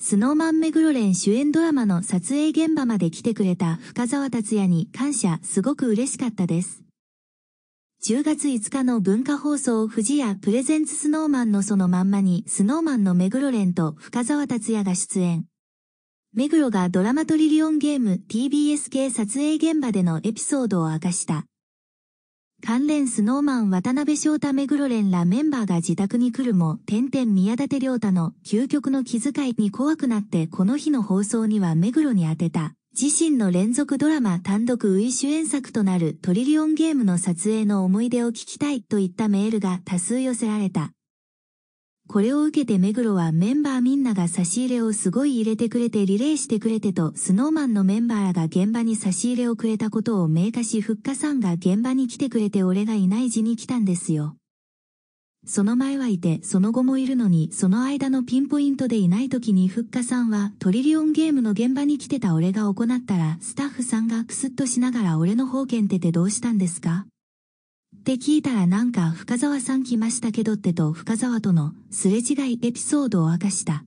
スノーマン目黒連主演ドラマの撮影現場まで来てくれた深沢達也に感謝すごく嬉しかったです。10月5日の文化放送富士屋プレゼンツスノーマンのそのまんまにスノーマンの目黒連と深沢達也が出演。目黒がドラマトリリオンゲーム TBS 系撮影現場でのエピソードを明かした。関連スノーマン渡辺翔太目黒連らメンバーが自宅に来るも、点々宮舘良太の究極の気遣いに怖くなってこの日の放送には目黒に当てた。自身の連続ドラマ単独ウィ主演作となるトリリオンゲームの撮影の思い出を聞きたいといったメールが多数寄せられた。これを受けて目黒はメンバーみんなが差し入れをすごい入れてくれてリレーしてくれてと、スノーマンのメンバーらが現場に差し入れをくれたことを明かし、ふっかさんが現場に来てくれて俺がいない時に来たんですよ。その前はいて、その後もいるのに、その間のピンポイントでいない時にふっかさんは、トリリオンゲームの現場に来てた俺が行ったら、スタッフさんがクスッとしながら俺の方剣っててどうしたんですかって聞いたらなんか深沢さん来ましたけどってと深沢とのすれ違いエピソードを明かした。